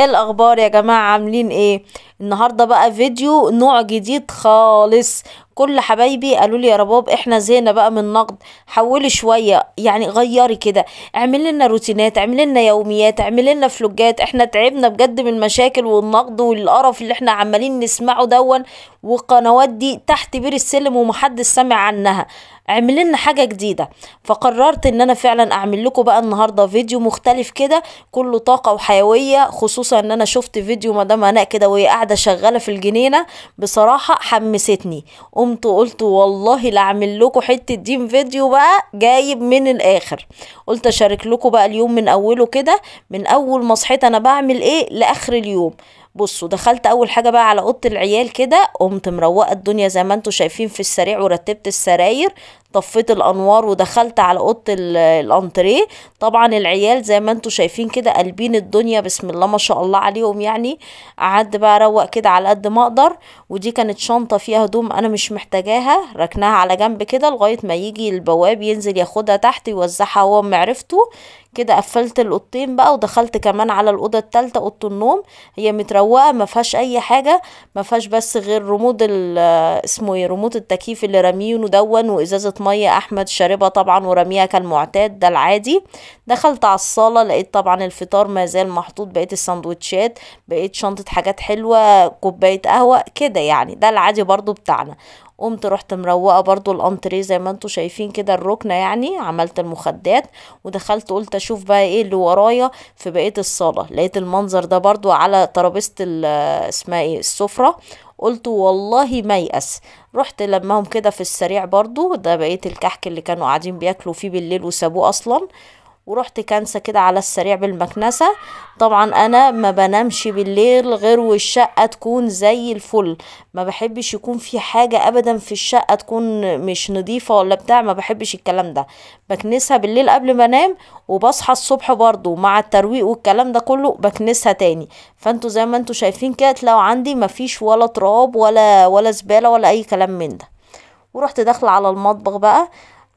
ايه الاخبار يا جماعه عاملين ايه النهارده بقى فيديو نوع جديد خالص كل حبايبي قالوا لي يا رباب احنا زينا بقى من النقد حولي شويه يعني غيري كده اعمل لنا روتينات اعمل لنا يوميات اعمل لنا فلوجات احنا تعبنا بجد من المشاكل والنقد والقرف اللي احنا عمالين نسمعه دون والقنوات دي تحت بير السلم ومحدش سامع عنها اعمل لنا حاجه جديده فقررت ان انا فعلا اعمل لكم بقى النهارده فيديو مختلف كده كله طاقه وحيويه خصوصا ان انا شفت فيديو مدام هناء كده وهي قاعده شغاله في الجنينه بصراحه حمستني قمت قلت والله لاعمل لكم حته دين فيديو بقى جايب من الاخر قلت اشارك لكم بقى اليوم من اوله كده من اول ما صحيت انا بعمل ايه لاخر اليوم بصوا دخلت اول حاجه بقى على اوضه العيال كده قمت مروقه الدنيا زي ما انتم شايفين في السريع ورتبت السراير طفيت الانوار ودخلت على اوضه الانتريه طبعا العيال زي ما انتم شايفين كده قلبين الدنيا بسم الله ما شاء الله عليهم يعني قعدت بقى اروق كده على قد ما اقدر ودي كانت شنطه فيها هدوم انا مش محتاجاها ركناها على جنب كده لغايه ما يجي البواب ينزل ياخدها تحت يوزعها هو معرفته كده قفلت الاوضتين بقى ودخلت كمان على الاوضه الثالثه اوضه النوم هي متروقه ما فيهاش اي حاجه ما فيهاش بس غير رمود آه، اسمه ايه رمود التكييف اللي رامينه دون وازازه ميه احمد شاربها طبعا وراميها كالمعتاد ده العادي دخلت على الصاله لقيت طبعا الفطار ما زال محطوط بقيت السندوتشات بقيت شنطه حاجات حلوه كوبايه قهوه كده يعني ده العادي برضو بتاعنا قمت رحت مروقه برضو الانتريه زي ما انتم شايفين كده الركنه يعني عملت المخدات ودخلت قلت اشوف بقى ايه اللي ورايا في بقيه الصاله لقيت المنظر ده برضو على ترابيزه آه، اسمها ايه السفره قلت والله ما يأس رحت لمهم كده في السريع برضو ده بقية الكحك اللي كانوا قاعدين بياكلوا فيه بالليل وسابوه أصلا ورحت كنسه كده على السريع بالمكنسه طبعا انا ما بنامش بالليل غير والشقه تكون زي الفل ما بحبش يكون في حاجه ابدا في الشقه تكون مش نظيفه ولا بتاع ما بحبش الكلام ده بكنسها بالليل قبل ما انام وبصحى الصبح برضو مع الترويق والكلام ده كله بكنسها تاني فانتوا زي ما انتوا شايفين كده تلاقوا عندي ما فيش ولا تراب ولا ولا زباله ولا اي كلام من ده ورحت داخله على المطبخ بقى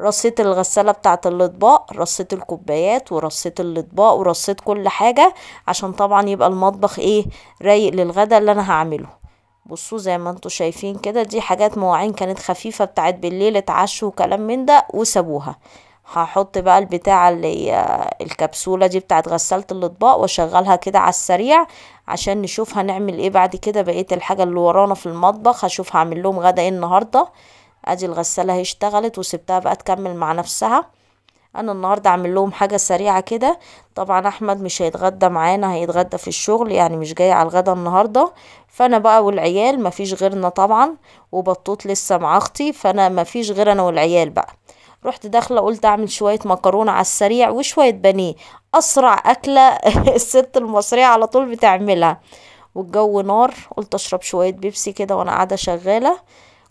رصيت الغسالة بتاعت الاطباق رصيت الكوبايات ورصيت الاطباق ورصيت كل حاجة عشان طبعا يبقى المطبخ ايه رايق للغدا اللي انا هعمله بصوا زي ما انتوا شايفين كده دي حاجات مواعين كانت خفيفة بتاعت بالليل اتعشوا وكلام من ده وسابوها هحط بقى البتاعة اللي الكبسولة دي بتاعت غسالة الاطباق واشغلها كده على السريع عشان نشوف هنعمل ايه بعد كده بقية الحاجة اللي ورانا في المطبخ هشوف هعمل لهم غدا ايه النهاردة ادي الغسالة هي اشتغلت وسبتها بقى تكمل مع نفسها انا النهاردة اعمل لهم حاجة سريعة كده طبعا احمد مش هيتغدى معانا هيتغدى في الشغل يعني مش جاي على الغدا النهاردة فانا بقى والعيال مفيش غيرنا طبعا وبطوط لسه مع اختي فانا مفيش غير انا والعيال بقى رحت داخله قلت اعمل شويه مكرونه على السريع وشويه بانيه اسرع اكله الست المصريه على طول بتعملها والجو نار قلت اشرب شويه بيبسي كده وانا قاعده شغاله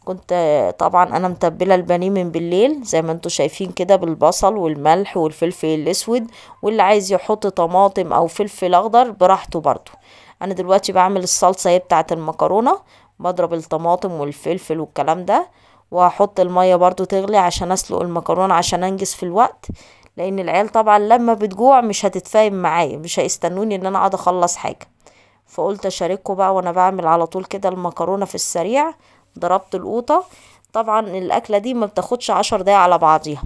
كنت طبعا انا متبله البانيه من بالليل زي ما انتم شايفين كده بالبصل والملح والفلفل الاسود واللي عايز يحط طماطم او فلفل اخضر براحته برضو انا دلوقتي بعمل الصلصه هي بتاعه المكرونه بضرب الطماطم والفلفل والكلام ده وهحط الميه برضو تغلي عشان اسلق المكرونه عشان انجز في الوقت لان العيال طبعا لما بتجوع مش هتتفاهم معايا مش هيستنوني ان انا اقعد اخلص حاجه فقلت اشارككم بقى وانا بعمل على طول كده المكرونه في السريع ضربت القوطة طبعا الاكلة دي ما بتاخدش عشر دقايق على بعضيها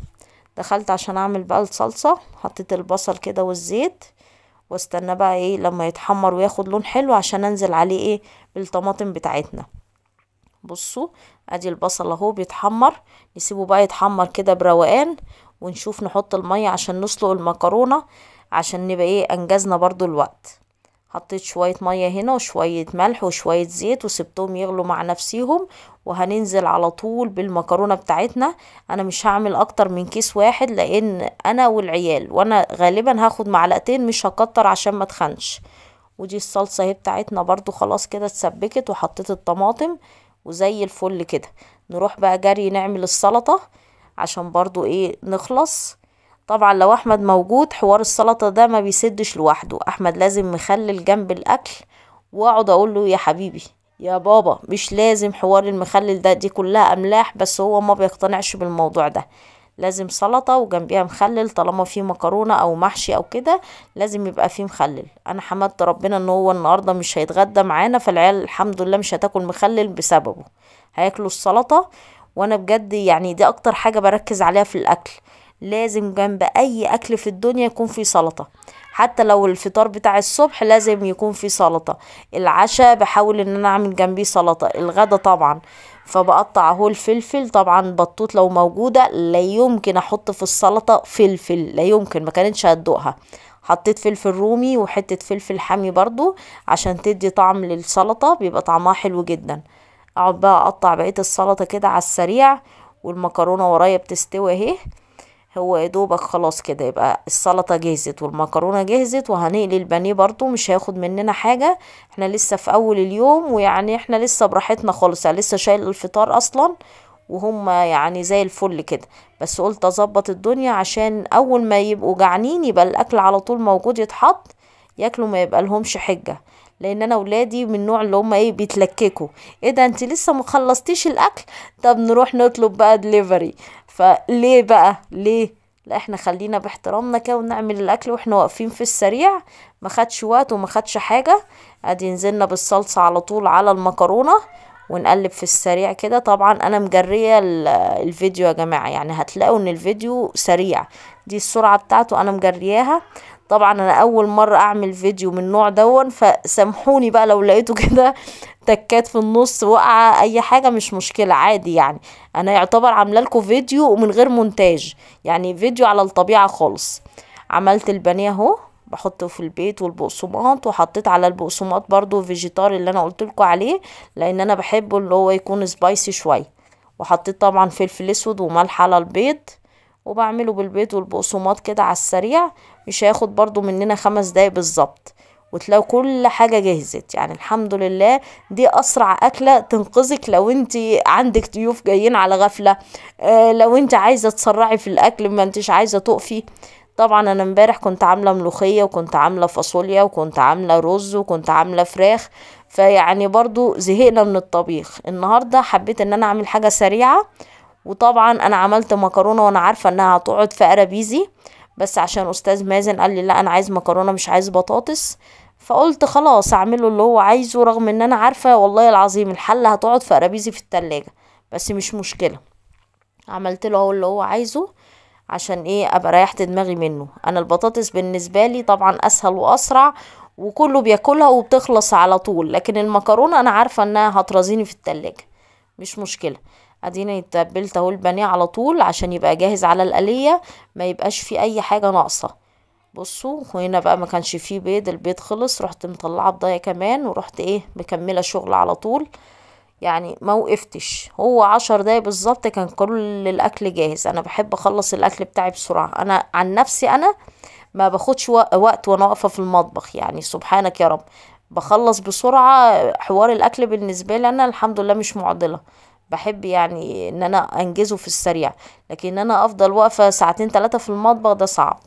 دخلت عشان اعمل بقى الصلصة حطيت البصل كده والزيت واستنى بقى ايه لما يتحمر وياخد لون حلو عشان انزل عليه ايه بالطماطم بتاعتنا بصوا ادي البصل اهو بيتحمر نسيبه بقى يتحمر كده بروقان ونشوف نحط المية عشان نسلق المكرونة عشان نبقى ايه انجزنا برضو الوقت حطيت شوية مية هنا وشوية ملح وشوية زيت وسبتهم يغلوا مع نفسيهم وهننزل على طول بالمكرونة بتاعتنا انا مش هعمل اكتر من كيس واحد لان انا والعيال وانا غالبا هاخد معلقتين مش هكتر عشان ما تخنش ودي الصلصة اهي بتاعتنا برضو خلاص كده اتسبكت وحطيت الطماطم وزي الفل كده نروح بقى جري نعمل السلطة عشان برضو ايه نخلص طبعا لو احمد موجود حوار السلطه ده ما بيسدش لوحده احمد لازم مخلل جنب الاكل واقعد اقول له يا حبيبي يا بابا مش لازم حوار المخلل ده دي كلها املاح بس هو ما بيقتنعش بالموضوع ده لازم سلطه وجنبيها مخلل طالما في مكرونه او محشي او كده لازم يبقى فيه مخلل انا حمدت ربنا ان هو النهارده مش هيتغدى معانا فالعيال الحمد لله مش هتاكل مخلل بسببه هياكلوا السلطه وانا بجد يعني دي اكتر حاجه بركز عليها في الاكل لازم جنب اي اكل في الدنيا يكون في سلطه حتى لو الفطار بتاع الصبح لازم يكون في سلطه العشاء بحاول ان انا اعمل جنبيه سلطه الغدا طبعا فبقطع اهو الفلفل طبعا بطوط لو موجوده لا يمكن احط في السلطه فلفل لا يمكن ما كانتش هتدوقها حطيت فلفل رومي وحته فلفل حامي برضو عشان تدي طعم للسلطه بيبقى طعمها حلو جدا اقعد بقى اقطع بقيه السلطه كده على السريع والمكرونه ورايا بتستوي اهي هو يا دوبك خلاص كده يبقى السلطه جهزت والمكرونه جهزت وهنقلي البانيه برضو مش هياخد مننا حاجه احنا لسه في اول اليوم ويعني احنا لسه براحتنا خالص يعني لسه شايل الفطار اصلا وهم يعني زي الفل كده بس قلت اظبط الدنيا عشان اول ما يبقوا جعانين يبقى الاكل على طول موجود يتحط ياكلوا ما يبقى لهمش حجه لان انا ولادي من النوع اللي هم ايه بيتلككوا ايه ده انت لسه مخلصتيش الاكل طب نروح نطلب بقى دليفري فليه بقى ليه لا احنا خلينا باحترامنا كده ونعمل الاكل واحنا واقفين في السريع ما خدش وقت وما خدش حاجه ادي نزلنا بالصلصه على طول على المكرونه ونقلب في السريع كده طبعا انا مجريه الفيديو يا جماعه يعني هتلاقوا ان الفيديو سريع دي السرعه بتاعته انا مجرياها طبعا انا اول مرة اعمل فيديو من النوع دون فسامحوني بقى لو لقيته كده تكات في النص وقعة اي حاجة مش مشكلة عادي يعني انا يعتبر عامله لكم فيديو ومن غير مونتاج يعني فيديو على الطبيعة خالص عملت البانيه اهو بحطه في البيت والبقسماط وحطيت على البقسماط برضو فيجيتار اللي انا قلت لكم عليه لان انا بحبه اللي هو يكون سبايسي شويه وحطيت طبعا فلفل اسود وملح على البيض وبعمله بالبيض والبقسماط كده على السريع مش هياخد برضو مننا خمس دقايق بالظبط وتلاقوا كل حاجة جهزت يعني الحمد لله دي أسرع أكلة تنقذك لو أنت عندك ضيوف جايين على غفلة آه لو أنت عايزة تسرعي في الأكل ما أنتش عايزة تقفي طبعا أنا امبارح كنت عاملة ملوخية وكنت عاملة فاصوليا وكنت عاملة رز وكنت عاملة فراخ فيعني برضو زهقنا من الطبيخ النهاردة حبيت ان انا اعمل حاجة سريعة وطبعا انا عملت مكرونة وانا عارفة انها هتقعد في ارابيزي بس عشان استاذ مازن قال لي لا انا عايز مكرونه مش عايز بطاطس فقلت خلاص اعمله اللي هو عايزه رغم ان انا عارفه والله العظيم الحله هتقعد في قرابيزي في التلاجة بس مش مشكله عملت له هو اللي هو عايزه عشان ايه ابقى ريحت دماغي منه انا البطاطس بالنسبه لي طبعا اسهل واسرع وكله بياكلها وبتخلص على طول لكن المكرونه انا عارفه انها هترزيني في التلاجة مش مشكله اديني تبلت اهو البانيه على طول عشان يبقى جاهز على القليه ما يبقاش فيه اي حاجه ناقصه بصوا هنا بقى ما كانش فيه بيض البيض خلص رحت مطلعه بضايه كمان ورحت ايه مكمله شغل على طول يعني ما وقفتش هو عشر دقايق بالظبط كان كل الاكل جاهز انا بحب اخلص الاكل بتاعي بسرعه انا عن نفسي انا ما باخدش وقت وانا واقفه في المطبخ يعني سبحانك يا رب بخلص بسرعه حوار الاكل بالنسبه لي انا الحمد لله مش معضله بحب يعني ان انا انجزه في السريع لكن انا افضل واقفه ساعتين ثلاثه في المطبخ ده صعب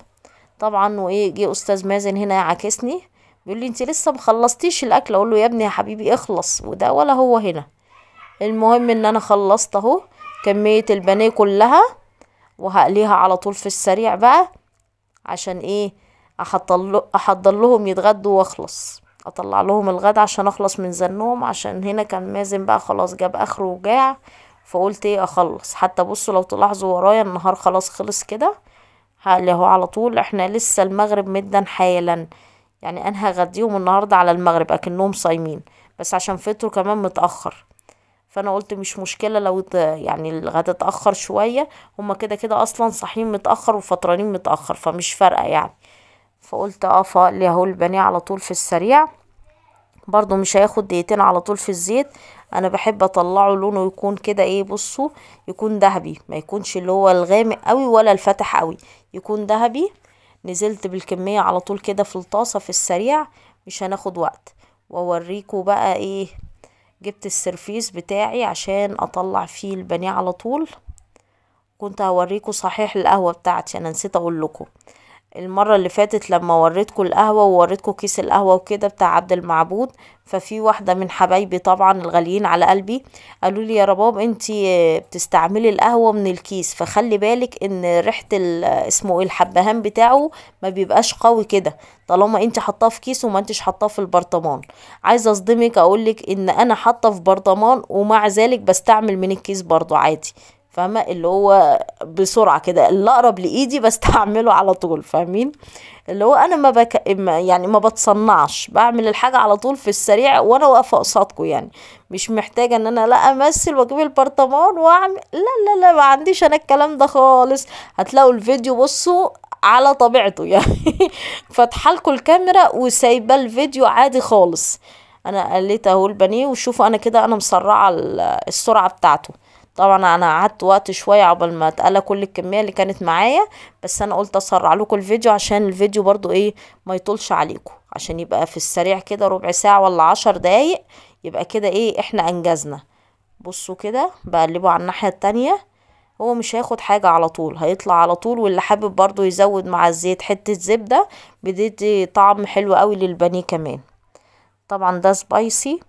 طبعا وايه جه استاذ مازن هنا عاكسني بيقول لي انت لسه مخلصتيش الاكل اقول له يا ابني يا حبيبي اخلص وده ولا هو هنا المهم ان انا خلصت اهو كميه البانيه كلها وهقليها على طول في السريع بقى عشان ايه احضر لهم يتغدوا واخلص اطلع لهم الغدا عشان اخلص من زنهم عشان هنا كان مازن بقى خلاص جاب اخره وجاع فقلت ايه اخلص حتى بصوا لو تلاحظوا ورايا النهار خلاص خلص كده اللي هو على طول احنا لسه المغرب مدا حالا يعني انا هغديهم النهارده على المغرب اكنهم صايمين بس عشان فطروا كمان متاخر فانا قلت مش مشكله لو يعني الغدا اتاخر شويه هما كده كده اصلا صاحيين متاخر وفطرانين متاخر فمش فارقه يعني فقلت اه لي اهو البانيه على طول في السريع برضو مش هياخد دقيقتين على طول في الزيت انا بحب اطلعه لونه يكون كده ايه بصوا يكون ذهبي ما يكونش اللي هو الغامق قوي ولا الفتح قوي يكون ذهبي نزلت بالكمية على طول كده في الطاسة في السريع مش هناخد وقت ووريكو بقى ايه جبت السرفيس بتاعي عشان اطلع فيه البانيه على طول كنت هوريكو صحيح القهوة بتاعتي انا نسيت اقول لكم المرة اللي فاتت لما وريتكم القهوة ووريتكم كيس القهوة وكده بتاع عبد المعبود ففي واحدة من حبايبي طبعا الغاليين على قلبي قالوا لي يا رباب انتي بتستعملي القهوة من الكيس فخلي بالك ان ريحة اسمه ايه الحبهان بتاعه ما بيبقاش قوي كده طالما انت حطاه في كيس وما انتش حطاه في البرطمان عايزة اصدمك اقولك ان انا حاطة في برطمان ومع ذلك بستعمل من الكيس برضو عادي فاهمه اللي هو بسرعه كده اللي اقرب لايدي بستعمله على طول فاهمين اللي هو انا ما بك... يعني ما بتصنعش بعمل الحاجه على طول في السريع وانا واقفه قصادكم يعني مش محتاجه ان انا لا امثل واجيب البرطمان واعمل لا لا لا ما عنديش انا الكلام ده خالص هتلاقوا الفيديو بصوا على طبيعته يعني فاتحه لكم الكاميرا وسايبه الفيديو عادي خالص انا قليت اهو البانيه وشوفوا انا كده انا مسرعه السرعه بتاعته طبعا انا قعدت وقت شويه عقبال ما اتقلى كل الكميه اللي كانت معايا بس انا قلت اسرع لكم الفيديو عشان الفيديو برضو ايه ما يطولش عليكم عشان يبقى في السريع كده ربع ساعه ولا عشر دقايق يبقى كده ايه احنا انجزنا بصوا كده بقلبه على الناحيه التانية هو مش هياخد حاجة على طول هيطلع على طول واللي حابب برضو يزود مع الزيت حتة زبدة بتدي طعم حلو قوي للبانيه كمان طبعا ده سبايسي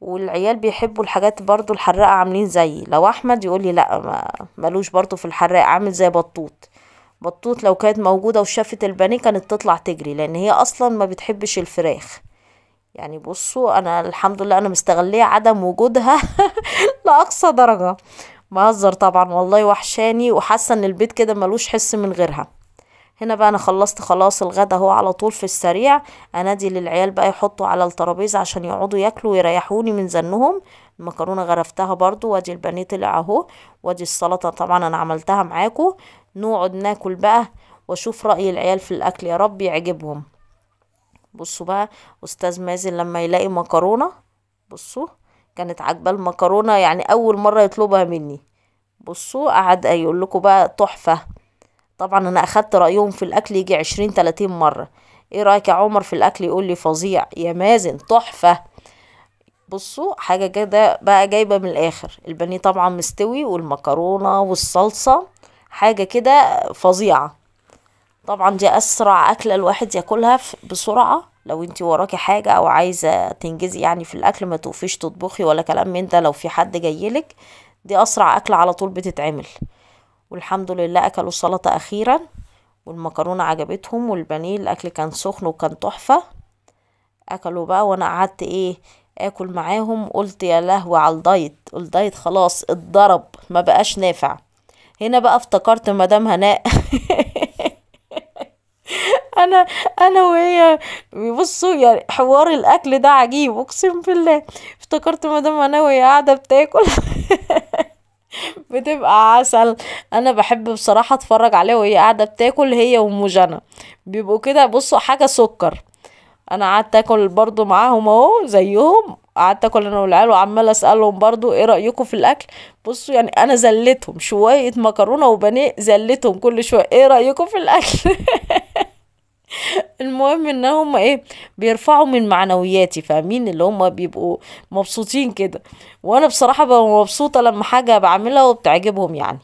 والعيال بيحبوا الحاجات برضو الحراقة عاملين زيي لو احمد يقولي لا ما ملوش برضو في الحراقة عامل زي بطوط بطوط لو كانت موجودة وشافت البانيه كانت تطلع تجري لان هي اصلا ما بتحبش الفراخ يعني بصوا انا الحمد لله انا مستغلية عدم وجودها لاقصى درجة بهزر طبعا والله وحشاني وحاسة ان البيت كده ملوش حس من غيرها هنا بقى انا خلصت خلاص الغدا اهو على طول في السريع انادي للعيال بقى يحطوا على الترابيزه عشان يقعدوا ياكلوا ويريحوني من زنهم المكرونه غرفتها برضو وادي البانيه طلع اهو وادي السلطه طبعا انا عملتها معاكم نقعد ناكل بقى واشوف راي العيال في الاكل يا رب يعجبهم بصوا بقى استاذ مازن لما يلاقي مكرونه بصوا كانت عاجبه المكرونه يعني اول مره يطلبها مني بصوا قعد يقول لكم بقى تحفه طبعا انا اخدت رايهم في الاكل يجي عشرين تلاتين مره ايه رايك يا عمر في الاكل يقول لي فظيع يا مازن تحفه بصوا حاجه كده بقى جايبه من الاخر البانيه طبعا مستوي والمكرونه والصلصه حاجه كده فظيعه طبعا دي اسرع اكله الواحد ياكلها بسرعه لو انت وراكي حاجه او عايزه تنجزي يعني في الاكل ما توقفيش تطبخي ولا كلام من ده لو في حد جايلك دي اسرع اكله على طول بتتعمل والحمد لله أكلوا السلطة أخيرا والمكرونة عجبتهم والبنيل الأكل كان سخن وكان تحفة أكلوا بقى وأنا قعدت إيه آكل معاهم قلت يا لهوي على الدايت الدايت خلاص اتضرب ما بقاش نافع هنا بقى افتكرت مدام هناء انا انا وهي بيبصوا يعني حوار الاكل ده عجيب اقسم بالله افتكرت مدام هناء وهي قاعده بتاكل بتبقى عسل انا بحب بصراحه اتفرج عليها وهي قاعده بتاكل هي وام جنى بيبقوا كده بصوا حاجه سكر انا قعدت اكل برضو معاهم اهو زيهم قعدت اكل انا والعيال وعماله اسالهم برضو ايه رايكم في الاكل بصوا يعني انا زلتهم شويه مكرونه وبانيه زلتهم كل شويه ايه رايكم في الاكل المهم ان هم ايه بيرفعوا من معنوياتي فاهمين اللي هم بيبقوا مبسوطين كده وانا بصراحه ببقى مبسوطه لما حاجه بعملها وبتعجبهم يعني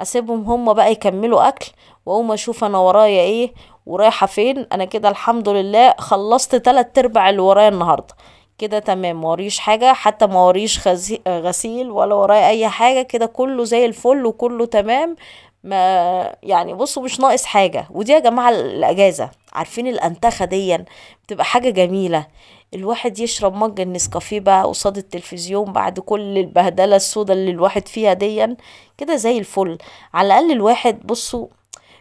اسيبهم هم بقى يكملوا اكل واقوم اشوف انا ورايا ايه ورايحه فين انا كده الحمد لله خلصت تلات ارباع اللي ورايا النهارده كده تمام موريش حاجة حتى موريش غسيل ولا ورايا أي حاجة كده كله زي الفل وكله تمام ما يعني بصوا مش ناقص حاجة ودي يا جماعة الأجازة عارفين الأنتخة دي بتبقى حاجة جميلة الواحد يشرب مج النسكافيه بقى قصاد التلفزيون بعد كل البهدلة السودة اللي الواحد فيها دي كده زي الفل على الأقل الواحد بصوا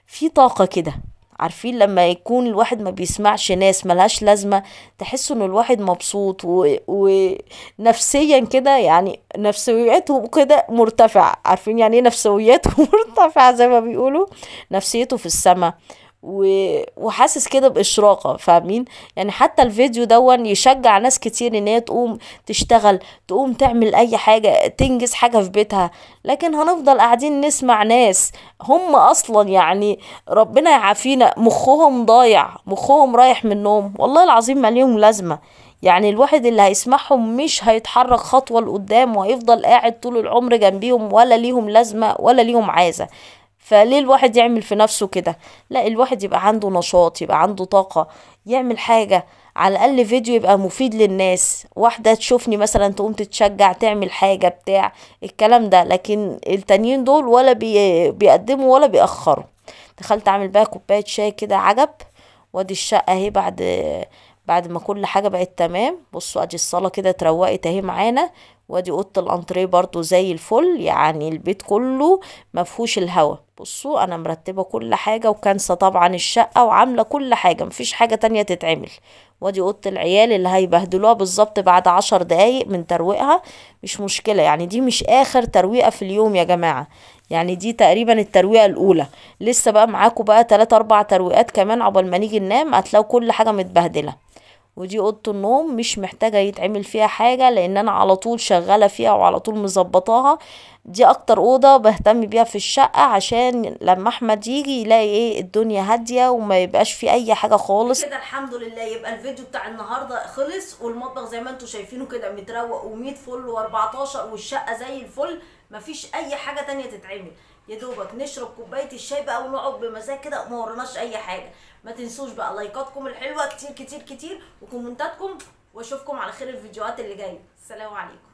في طاقة كده عارفين لما يكون الواحد ما بيسمعش ناس ملهاش لازمة تحس انه الواحد مبسوط ونفسيا و... كده يعني نفسيته كده مرتفع عارفين يعني ايه نفسيته مرتفع زي ما بيقولوا نفسيته في السماء وحاسس كده باشراقه فاهمين يعني حتى الفيديو ده يشجع ناس كتير ان هي تقوم تشتغل تقوم تعمل اي حاجه تنجز حاجه في بيتها لكن هنفضل قاعدين نسمع ناس هم اصلا يعني ربنا يعافينا مخهم ضايع مخهم رايح منهم والله العظيم ما لازمه يعني الواحد اللي هيسمعهم مش هيتحرك خطوة لقدام وهيفضل قاعد طول العمر جنبيهم ولا ليهم لازمة ولا ليهم عازة فليه الواحد يعمل في نفسه كده لا الواحد يبقى عنده نشاط يبقى عنده طاقة يعمل حاجة على الأقل فيديو يبقى مفيد للناس واحدة تشوفني مثلا تقوم تتشجع تعمل حاجة بتاع الكلام ده لكن التانيين دول ولا بي... بيقدموا ولا بيأخروا دخلت أعمل بقى كوباية شاي كده عجب وادي الشقة اهي بعد بعد ما كل حاجة بقت تمام بصوا ادي الصالة كده اتروقت اهي معانا وادي اوضه الانتريه برضو زي الفل يعني البيت كله مفهوش الهوا بصوا انا مرتبه كل حاجه وكنسه طبعا الشقه وعامله كل حاجه مفيش حاجه تانية تتعمل وادي اوضه العيال اللي هيبهدلوها بالظبط بعد عشر دقايق من ترويقها مش مشكله يعني دي مش اخر ترويقه في اليوم يا جماعه يعني دي تقريبا الترويقه الاولى لسه بقى معاكم بقى 3 4 ترويقات كمان عقبال ما نيجي ننام هتلاقوا كل حاجه متبهدله ودي اوضه النوم مش محتاجه يتعمل فيها حاجه لان انا على طول شغاله فيها وعلى طول مظبطاها دي اكتر اوضه بهتم بيها في الشقه عشان لما احمد يجي يلاقي ايه الدنيا هاديه وما يبقاش في اي حاجه خالص كده الحمد لله يبقى الفيديو بتاع النهارده خلص والمطبخ زي ما انتم شايفينه كده متروق و100 فل و14 والشقه زي الفل مفيش اي حاجه تانية تتعمل يا دوبك نشرب كوبايه الشاي بقى ونقعد بمزاج كده ما اي حاجه ما تنسوش بقى لايكاتكم الحلوه كتير كتير كتير وكومنتاتكم واشوفكم على خير الفيديوهات اللي جايه السلام عليكم